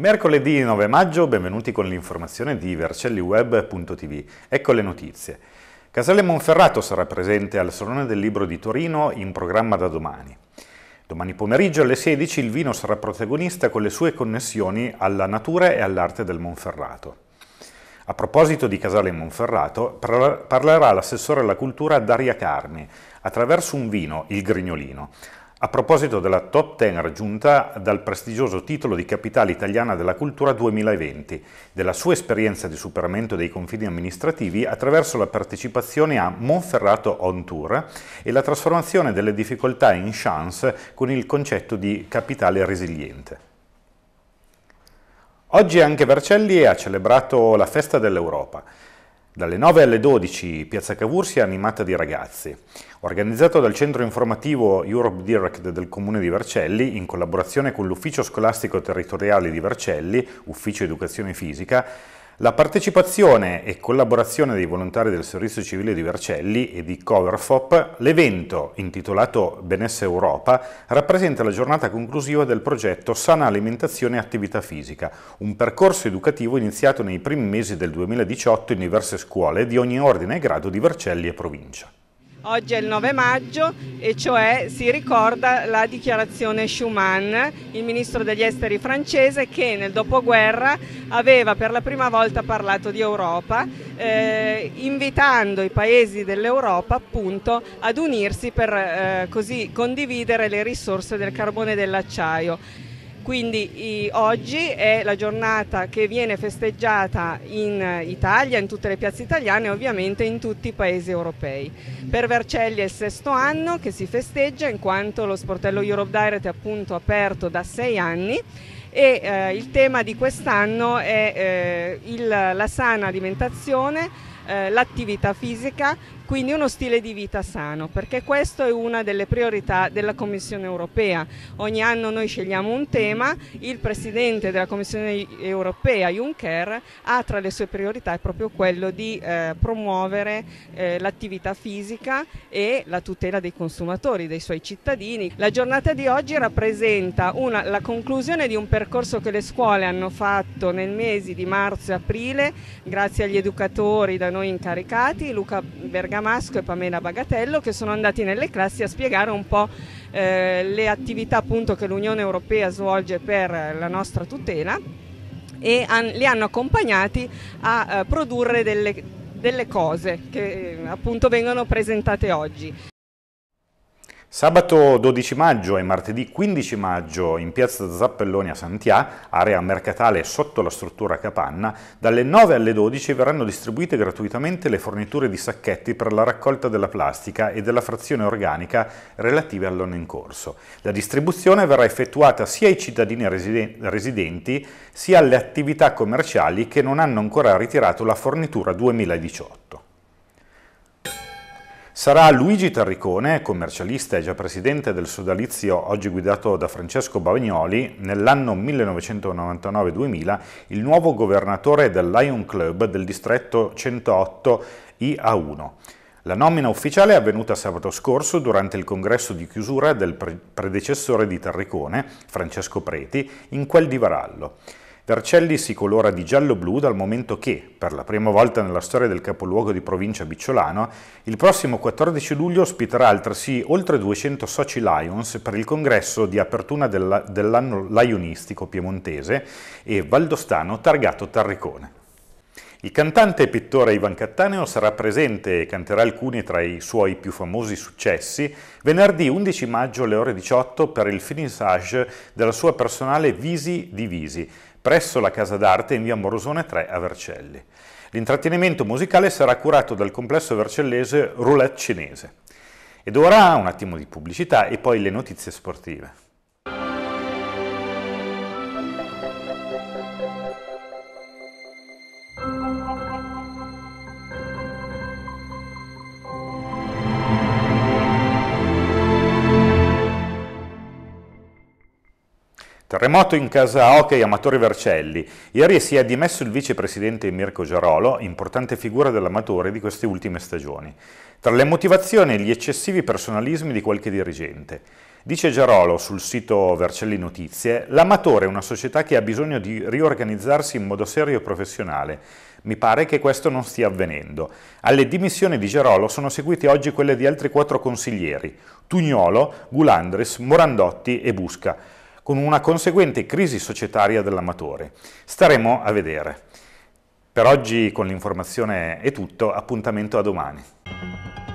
Mercoledì 9 maggio, benvenuti con l'informazione di vercelliweb.tv. Ecco le notizie. Casale Monferrato sarà presente al Salone del Libro di Torino in programma da domani. Domani pomeriggio alle 16 il vino sarà protagonista con le sue connessioni alla natura e all'arte del Monferrato. A proposito di Casale Monferrato, parlerà l'assessore alla cultura Daria Carmi attraverso un vino, il Grignolino, a proposito della top 10 raggiunta dal prestigioso titolo di Capitale Italiana della Cultura 2020, della sua esperienza di superamento dei confini amministrativi attraverso la partecipazione a Monferrato On Tour e la trasformazione delle difficoltà in chance con il concetto di capitale resiliente. Oggi anche Vercelli ha celebrato la Festa dell'Europa. Dalle 9 alle 12 Piazza Cavour si è animata di ragazzi, organizzato dal centro informativo Europe Direct del comune di Vercelli in collaborazione con l'ufficio scolastico territoriale di Vercelli, ufficio educazione fisica, la partecipazione e collaborazione dei volontari del Servizio Civile di Vercelli e di CoverFOP, l'evento, intitolato Benesse Europa, rappresenta la giornata conclusiva del progetto Sana Alimentazione e Attività Fisica, un percorso educativo iniziato nei primi mesi del 2018 in diverse scuole di ogni ordine e grado di Vercelli e provincia. Oggi è il 9 maggio e cioè si ricorda la dichiarazione Schuman, il ministro degli esteri francese che nel dopoguerra aveva per la prima volta parlato di Europa, eh, invitando i paesi dell'Europa appunto ad unirsi per eh, così condividere le risorse del carbone e dell'acciaio. Quindi i, oggi è la giornata che viene festeggiata in Italia, in tutte le piazze italiane e ovviamente in tutti i paesi europei. Per Vercelli è il sesto anno che si festeggia in quanto lo sportello Europe Direct è appunto aperto da sei anni e eh, il tema di quest'anno è eh, il, la sana alimentazione, eh, l'attività fisica quindi uno stile di vita sano, perché questa è una delle priorità della Commissione europea. Ogni anno noi scegliamo un tema, il Presidente della Commissione europea, Juncker, ha tra le sue priorità proprio quello di eh, promuovere eh, l'attività fisica e la tutela dei consumatori, dei suoi cittadini. La giornata di oggi rappresenta una, la conclusione di un percorso che le scuole hanno fatto nel mese di marzo e aprile, grazie agli educatori da noi incaricati, Luca Bergamo Andrea e Pamela Bagatello che sono andati nelle classi a spiegare un po' eh, le attività appunto, che l'Unione Europea svolge per la nostra tutela e an- li hanno accompagnati a eh, produrre delle, delle cose che eh, appunto vengono presentate oggi. Sabato 12 maggio e martedì 15 maggio in piazza Zappelloni a Santià, area mercatale sotto la struttura Capanna, dalle 9 alle 12 verranno distribuite gratuitamente le forniture di sacchetti per la raccolta della plastica e della frazione organica relative all'anno in corso. La distribuzione verrà effettuata sia ai cittadini residenti sia alle attività commerciali che non hanno ancora ritirato la fornitura 2018. Sarà Luigi Tarricone, commercialista e già presidente del sodalizio oggi guidato da Francesco Bagnoli, nell'anno 1999-2000 il nuovo governatore del Lion Club del distretto 108 IA1. La nomina ufficiale è avvenuta sabato scorso durante il congresso di chiusura del predecessore di Tarricone, Francesco Preti, in quel di Varallo. Vercelli si colora di giallo-blu dal momento che, per la prima volta nella storia del capoluogo di provincia bicciolano, il prossimo 14 luglio ospiterà altresì oltre 200 soci Lions per il congresso di apertura dell'anno lionistico piemontese e valdostano targato Tarricone. Il cantante e pittore Ivan Cattaneo sarà presente e canterà alcuni tra i suoi più famosi successi venerdì 11 maggio alle ore 18 per il finissage della sua personale Visi Divisi, presso la Casa d'Arte in via Morosone 3 a Vercelli. L'intrattenimento musicale sarà curato dal complesso vercellese Roulette Cinese. Ed ora un attimo di pubblicità e poi le notizie sportive. Terremoto in casa hockey Amatori Vercelli. Ieri si è dimesso il vicepresidente Mirko Giarolo, importante figura dell'amatore di queste ultime stagioni. Tra le motivazioni gli eccessivi personalismi di qualche dirigente. Dice Giarolo sul sito Vercelli Notizie, l'amatore è una società che ha bisogno di riorganizzarsi in modo serio e professionale. Mi pare che questo non stia avvenendo. Alle dimissioni di Gerolo sono seguite oggi quelle di altri quattro consiglieri, Tugnolo, Gulandris, Morandotti e Busca con una conseguente crisi societaria dell'amatore. Staremo a vedere. Per oggi con l'informazione è tutto, appuntamento a domani.